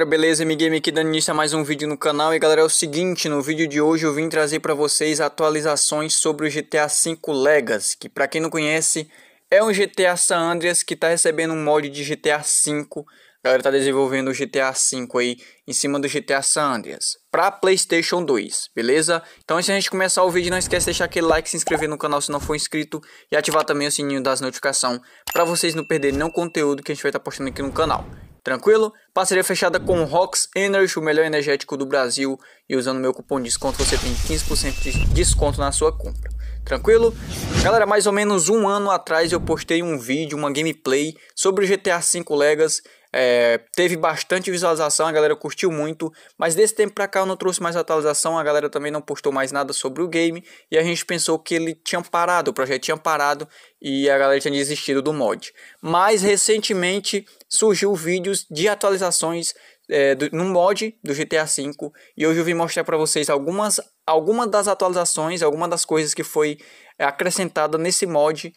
galera, beleza? MGame aqui dando início a mais um vídeo no canal E galera, é o seguinte, no vídeo de hoje eu vim trazer para vocês atualizações sobre o GTA V Legacy Que para quem não conhece, é um GTA San Andreas que tá recebendo um mod de GTA V A galera tá desenvolvendo o GTA V aí em cima do GTA San Andreas para Playstation 2, beleza? Então antes de a gente começar o vídeo, não esquece de deixar aquele like, se inscrever no canal se não for inscrito E ativar também o sininho das notificações para vocês não perderem nenhum conteúdo que a gente vai estar tá postando aqui no canal Tranquilo? Parceria fechada com Rox Energy, o melhor energético do Brasil. E usando meu cupom de desconto você tem 15% de desconto na sua compra. Tranquilo? Galera, mais ou menos um ano atrás eu postei um vídeo, uma gameplay sobre o GTA V Legas é, teve bastante visualização, a galera curtiu muito, mas desse tempo pra cá eu não trouxe mais atualização, a galera também não postou mais nada sobre o game, e a gente pensou que ele tinha parado, o projeto tinha parado e a galera tinha desistido do mod. Mas recentemente surgiu vídeos de atualizações é, do, no mod do GTA V e hoje eu vim mostrar para vocês algumas, algumas das atualizações, algumas das coisas que foi acrescentada nesse mod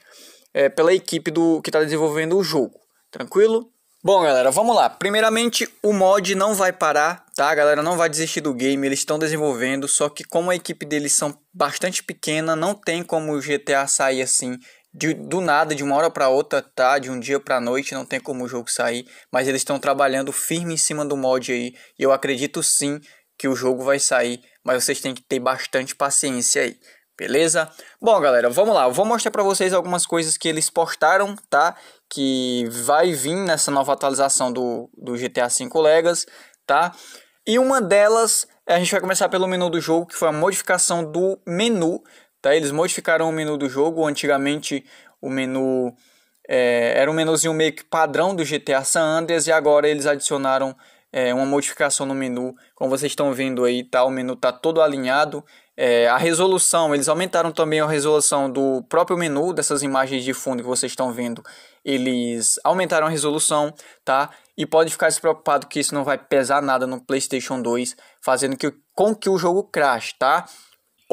é, pela equipe do que está desenvolvendo o jogo. Tranquilo? Bom, galera, vamos lá. Primeiramente, o mod não vai parar, tá? A galera não vai desistir do game, eles estão desenvolvendo, só que como a equipe deles são bastante pequena, não tem como o GTA sair assim de, do nada, de uma hora para outra, tá? De um dia para noite, não tem como o jogo sair, mas eles estão trabalhando firme em cima do mod aí. E eu acredito sim que o jogo vai sair, mas vocês têm que ter bastante paciência aí. Beleza? Bom, galera, vamos lá. Eu vou mostrar para vocês algumas coisas que eles postaram, tá? Que vai vir nessa nova atualização do, do GTA V Legas, tá? E uma delas, a gente vai começar pelo menu do jogo, que foi a modificação do menu, tá? Eles modificaram o menu do jogo. Antigamente, o menu é, era um menuzinho meio que padrão do GTA San Andreas e agora eles adicionaram é, uma modificação no menu. Como vocês estão vendo aí, tá? O menu tá todo alinhado. É, a resolução, eles aumentaram também a resolução do próprio menu dessas imagens de fundo que vocês estão vendo. Eles aumentaram a resolução, tá? E pode ficar se preocupado que isso não vai pesar nada no PlayStation 2, fazendo que, com que o jogo crash, tá?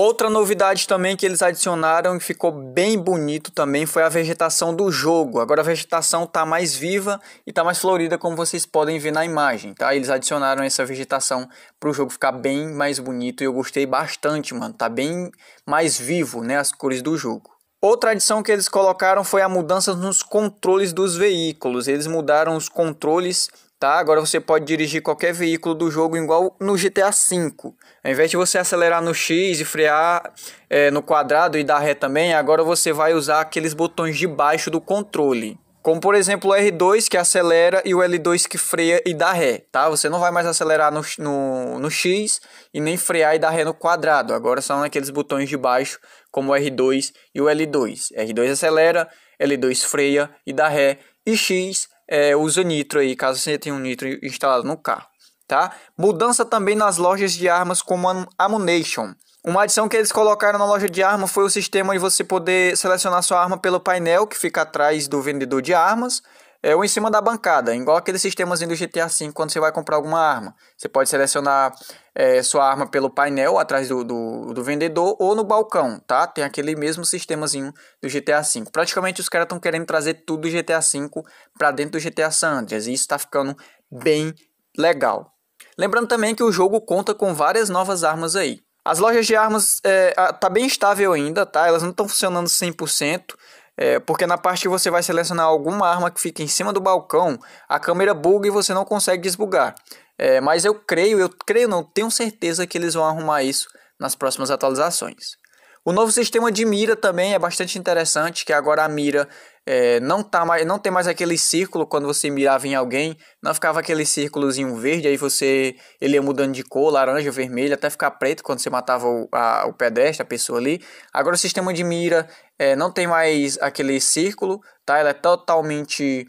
Outra novidade também que eles adicionaram e ficou bem bonito também foi a vegetação do jogo. Agora a vegetação está mais viva e está mais florida, como vocês podem ver na imagem, tá? Eles adicionaram essa vegetação para o jogo ficar bem mais bonito e eu gostei bastante, mano. Tá bem mais vivo, né, as cores do jogo. Outra adição que eles colocaram foi a mudança nos controles dos veículos. Eles mudaram os controles tá? Agora você pode dirigir qualquer veículo do jogo igual no GTA V. Ao invés de você acelerar no X e frear é, no quadrado e dar ré também, agora você vai usar aqueles botões de baixo do controle. Como por exemplo o R2 que acelera e o L2 que freia e dá ré, tá? Você não vai mais acelerar no, no, no X e nem frear e dar ré no quadrado. Agora são aqueles botões de baixo como o R2 e o L2. R2 acelera, L2 freia e dá ré e X é, usa nitro aí, caso você tenha um nitro instalado no carro, tá? Mudança também nas lojas de armas como Ammunition. Uma adição que eles colocaram na loja de arma foi o sistema de você poder selecionar sua arma pelo painel que fica atrás do vendedor de armas é, ou em cima da bancada, igual aquele sistemas do GTA V quando você vai comprar alguma arma. Você pode selecionar é, sua arma pelo painel atrás do, do, do, vendedor ou no balcão, tá? Tem aquele mesmo sistemazinho do GTA V. Praticamente os caras estão querendo trazer tudo do GTA V para dentro do GTA San Andreas e isso está ficando bem legal. Lembrando também que o jogo conta com várias novas armas aí. As lojas de armas é, tá bem estável ainda, tá? Elas não estão funcionando 100%, é, porque na parte que você vai selecionar alguma arma que fica em cima do balcão, a câmera buga e você não consegue desbugar. É, mas eu creio, eu creio não, tenho certeza que eles vão arrumar isso nas próximas atualizações. O novo sistema de mira também é bastante interessante, que agora a mira é, não, tá mais, não tem mais aquele círculo quando você mirava em alguém, não ficava aquele círculozinho verde, aí você ele ia mudando de cor, laranja, vermelho, até ficar preto quando você matava o, a, o pedestre, a pessoa ali. Agora o sistema de mira é, não tem mais aquele círculo, tá? Ela é totalmente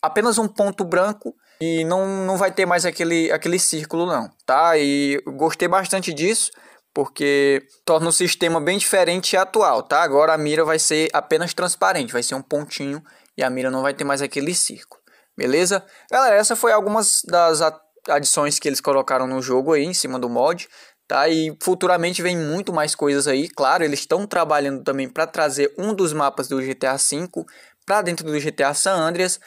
apenas um ponto branco e não, não vai ter mais aquele, aquele círculo não, tá? E gostei bastante disso porque torna o sistema bem diferente e atual, tá? Agora a mira vai ser apenas transparente, vai ser um pontinho e a mira não vai ter mais aquele círculo, beleza? Galera, essa foi algumas das adições que eles colocaram no jogo aí, em cima do mod, tá? E futuramente vem muito mais coisas aí, claro, eles estão trabalhando também para trazer um dos mapas do GTA V para dentro do GTA San Andreas,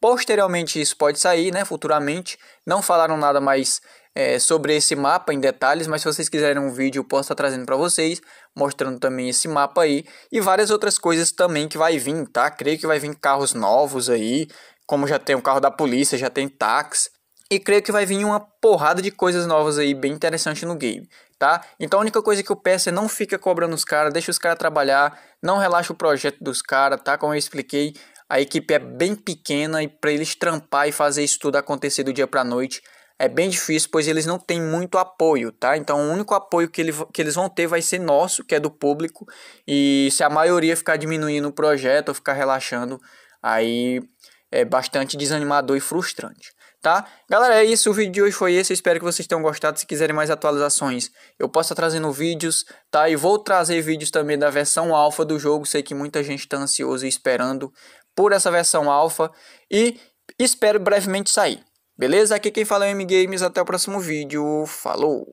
Posteriormente isso pode sair, né? Futuramente. Não falaram nada mais é, sobre esse mapa em detalhes, mas se vocês quiserem um vídeo, eu posso estar tá trazendo para vocês, mostrando também esse mapa aí e várias outras coisas também que vai vir, tá? Creio que vai vir carros novos aí, como já tem o carro da polícia, já tem táxi. E creio que vai vir uma porrada de coisas novas aí, bem interessante no game, tá? Então a única coisa que eu peço é não fica cobrando os caras, deixa os caras trabalhar, não relaxa o projeto dos caras, tá? Como eu expliquei, a equipe é bem pequena e para eles trampar e fazer isso tudo acontecer do dia para noite é bem difícil, pois eles não têm muito apoio, tá? Então o único apoio que, ele, que eles vão ter vai ser nosso, que é do público, e se a maioria ficar diminuindo o projeto ou ficar relaxando, aí é bastante desanimador e frustrante. Tá? Galera, é isso. O vídeo de hoje foi esse. Eu espero que vocês tenham gostado. Se quiserem mais atualizações, eu posso estar trazendo vídeos, tá? E vou trazer vídeos também da versão alfa do jogo. Sei que muita gente está ansiosa, e esperando por essa versão alfa. E espero brevemente sair. Beleza? Aqui quem fala é M Games, até o próximo vídeo. Falou!